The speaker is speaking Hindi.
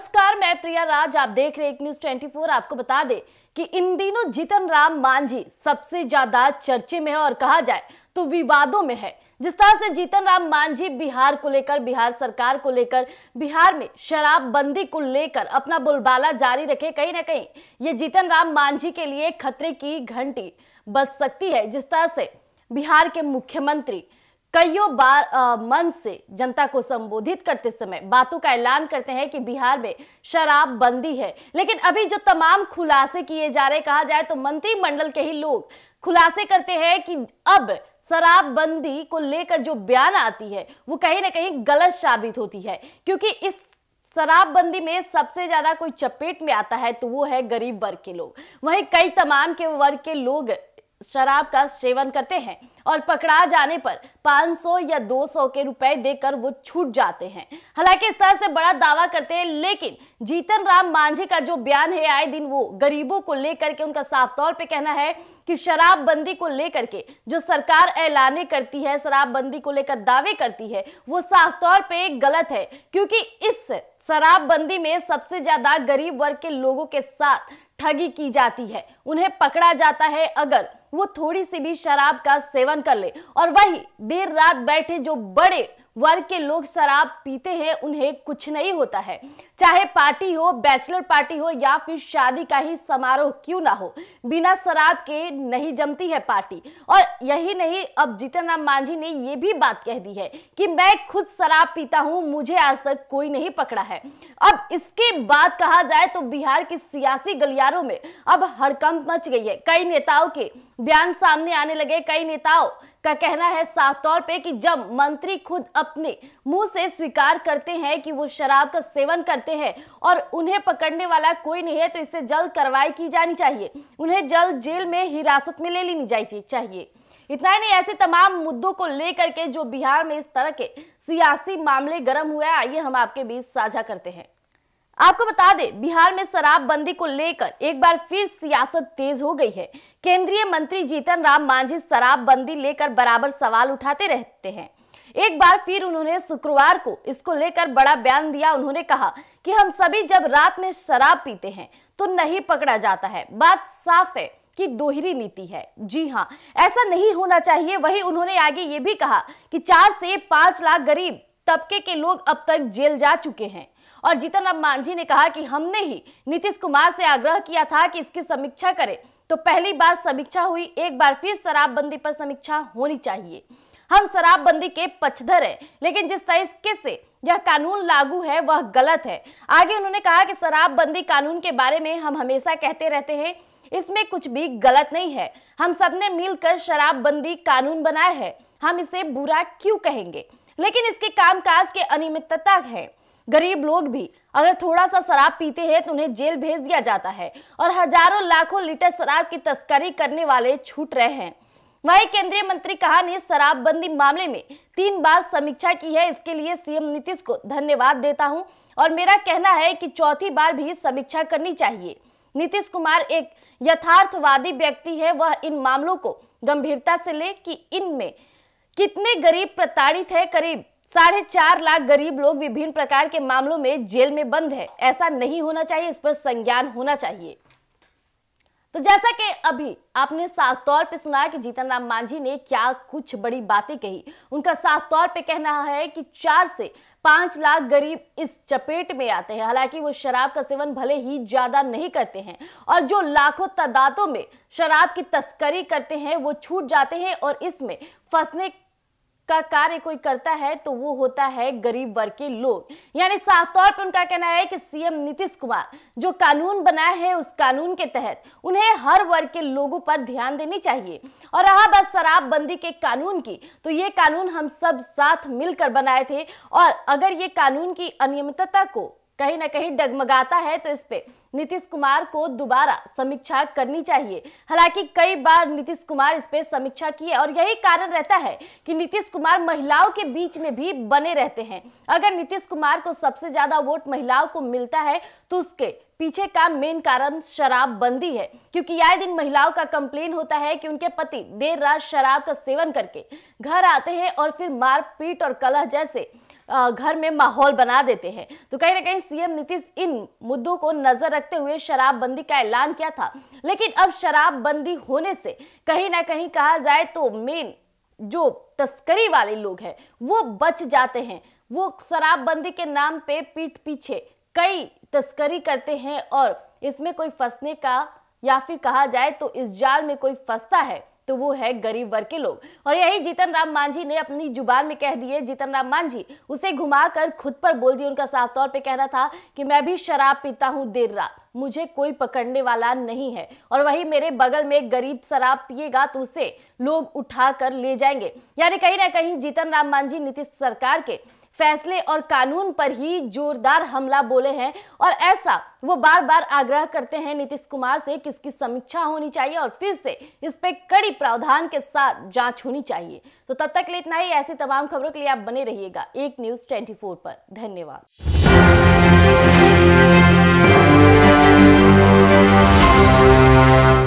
नमस्कार मैं प्रिया राज आप देख रहे हैं न्यूज 24 आपको बता दे कि इन दिनों जीतन राम मांझी सबसे ज्यादा चर्चे में है और कहा जाए तो विवादों में है जिस तरह से जीतन राम मांझी बिहार को लेकर बिहार सरकार को लेकर बिहार में शराबबंदी को लेकर अपना बुलबाला जारी रखे कहीं ना कहीं ये जीतन राम मांझी के लिए खतरे की घंटी बच सकती है जिस तरह से बिहार के मुख्यमंत्री कईयों बार आ, मन से जनता को संबोधित करते समय बातों का ऐलान करते हैं कि बिहार में शराब बंदी है लेकिन अभी जो तमाम खुलासे किए जा रहे कहा जाए तो मंत्रिमंडल के ही लोग खुलासे करते हैं कि अब शराबबंदी को लेकर जो बयान आती है वो कहीं ना कहीं गलत साबित होती है क्योंकि इस शराबबंदी में सबसे ज्यादा कोई चपेट में आता है तो वो है गरीब वर्ग के लोग वहीं कई तमाम के वर्ग के लोग शराब का सेवन करते हैं और पकड़ा जाने पर 500 या 200 के रुपए देकर वो छूट जाते हैं हालांकि इस तरह से बड़ा दावा करते हैं लेकिन जीतन राम मांझी का जो बयान है आए दिन वो गरीबों को लेकर के उनका साफ तौर पे कहना है कि शराबबंदी को लेकर के जो सरकार ऐलाने करती है शराबबंदी को लेकर दावे करती है वो साफ तौर पे गलत है क्योंकि इस शराबबंदी में सबसे ज्यादा गरीब वर्ग के लोगों के साथ ठगी की जाती है उन्हें पकड़ा जाता है अगर वो थोड़ी सी भी शराब का सेवन कर ले और वही देर रात बैठे जो बड़े वर्ग के लोग शराब पीते हैं उन्हें कुछ नहीं होता है चाहे पार्टी हो बैचलर पार्टी हो या फिर शादी का ही समारोह क्यों ना हो बिना शराब के नहीं जमती है पार्टी और यही नहीं अब जीतन राम मांझी ने ये भी बात कह दी है कि मैं खुद शराब पीता हूं मुझे आज तक कोई नहीं पकड़ा है अब इसके बाद कहा जाए तो बिहार की सियासी गलियारों में अब हड़कंप मच गई है कई नेताओं के बयान सामने आने लगे कई नेताओं का कहना है साफ तौर पे कि जब मंत्री खुद अपने मुंह से स्वीकार करते हैं कि वो शराब का सेवन करते हैं और उन्हें पकड़ने वाला कोई नहीं है तो इससे जल्द कार्रवाई की जानी चाहिए उन्हें जल्द जेल में हिरासत में ले लेनी चाहिए चाहिए इतना ही नहीं ऐसे तमाम मुद्दों को लेकर के जो बिहार में इस तरह के सियासी मामले गर्म हुए आइए हम आपके बीच साझा करते हैं आपको बता दें बिहार में शराबबंदी को लेकर एक बार फिर सियासत तेज हो गई है केंद्रीय मंत्री जीतन राम मांझी शराबबंदी लेकर बराबर सवाल उठाते रहते हैं एक बार फिर उन्होंने शुक्रवार को इसको लेकर बड़ा बयान दिया उन्होंने कहा कि हम सभी जब रात में शराब पीते हैं तो नहीं पकड़ा जाता है बात साफ है कि दोहरी नीति है जी हाँ ऐसा नहीं होना चाहिए वही उन्होंने आगे ये भी कहा कि चार से पांच लाख गरीब तबके के लोग अब तक जेल जा चुके हैं और जीतन राम मांझी ने कहा कि हमने ही नीतीश कुमार से आग्रह किया था कि इसकी समीक्षा करें तो पहली बार समीक्षा हुई एक बार फिर शराबबंदी पर समीक्षा होनी चाहिए हम शराबबंदी के पक्षधर हैं लेकिन जिस तरीके से यह कानून लागू है वह गलत है आगे उन्होंने कहा कि शराबबंदी कानून के बारे में हम हमेशा कहते रहते हैं इसमें कुछ भी गलत नहीं है हम सबने मिलकर शराबबंदी कानून बनाया है हम इसे बुरा क्यों कहेंगे लेकिन इसके कामकाज के अनियमितता है गरीब लोग भी अगर थोड़ा सा शराब पीते हैं तो उन्हें जेल भेज दिया जाता है और हजारों लाखों लीटर शराब की तस्करी करने वाले छूट रहे हैं वही केंद्रीय मंत्री कहा ने शराबबंदी मामले में तीन बार समीक्षा की है इसके लिए सीएम नीतीश को धन्यवाद देता हूं और मेरा कहना है कि चौथी बार भी समीक्षा करनी चाहिए नीतीश कुमार एक यथार्थवादी व्यक्ति है वह इन मामलों को गंभीरता से ले कि इनमें कितने गरीब प्रताड़ित है करीब साढ़े चार लाख गरीब लोग विभिन्न प्रकार के मामलों में जेल में बंद है ऐसा नहीं होना चाहिए इस पर संज्ञान होना चाहिए तो जैसा कि अभी आपने साफ तौर पे सुना कि जीतन राम मांझी ने क्या कुछ बड़ी बातें कही उनका साफ तौर पे कहना है कि चार से पांच लाख गरीब इस चपेट में आते हैं हालांकि वो शराब का सेवन भले ही ज्यादा नहीं करते हैं और जो लाखों तादादों में शराब की तस्करी करते हैं वो छूट जाते हैं और इसमें फंसने का कार्य कोई करता है तो वो होता है गरीब वर्ग के लोग यानी साफ तौर पर उनका कहना है कि सीएम नीतीश कुमार जो कानून बनाए है उस कानून के तहत उन्हें हर वर्ग के लोगों पर ध्यान देनी चाहिए और रहा बस शराबबंदी के कानून की तो ये कानून हम सब साथ मिलकर बनाए थे और अगर ये कानून की अनियमितता को कहीं ना कहीं डगमगाता है तो इस पर नीतीश कुमार को दोबारा समीक्षा करनी चाहिए हालांकि कई बार नीतीश कुमार इस पे समीक्षा की है और यही कारण रहता है कि नीतीश कुमार महिलाओं के बीच में भी बने रहते हैं अगर नीतीश कुमार को सबसे ज्यादा वोट महिलाओं को मिलता है तो उसके पीछे का मेन कारण शराबबंदी है क्योंकि आए दिन महिलाओं का कंप्लेन होता है कि उनके पति देर रात शराब का सेवन करके घर आते हैं और फिर मारपीट और कलह जैसे घर में माहौल बना देते हैं तो कहीं ना कहीं सीएम नीतीश इन मुद्दों को नजर रखते हुए शराबबंदी का ऐलान किया था लेकिन अब शराबबंदी होने से कहीं ना कहीं कहा जाए तो मेन जो तस्करी वाले लोग हैं वो बच जाते हैं वो शराबबंदी के नाम पे पीठ पीछे कई तस्करी करते हैं और इसमें कोई फंसने का या फिर कहा जाए तो इस जाल में कोई फंसता है तो वो है गरीब वर्ग के लोग और यही जीतन राम मांझी ने अपनी जुबान में कह दिए जीतन राम मांझी उसे घुमाकर खुद पर बोल दिए उनका साफ तौर पे कहना था कि मैं भी शराब पीता हूँ देर रात मुझे कोई पकड़ने वाला नहीं है और वही मेरे बगल में गरीब शराब पिएगा तो उसे लोग उठा कर ले जाएंगे यानी कहीं ना कहीं जीतन राम मांझी नीतीश सरकार के फैसले और कानून पर ही जोरदार हमला बोले हैं और ऐसा वो बार बार आग्रह करते हैं नीतीश कुमार से किसकी समीक्षा होनी चाहिए और फिर से इस पर कड़ी प्रावधान के साथ जांच होनी चाहिए तो तब तक के लिए इतना ही ऐसी तमाम खबरों के लिए आप बने रहिएगा एक न्यूज ट्वेंटी पर धन्यवाद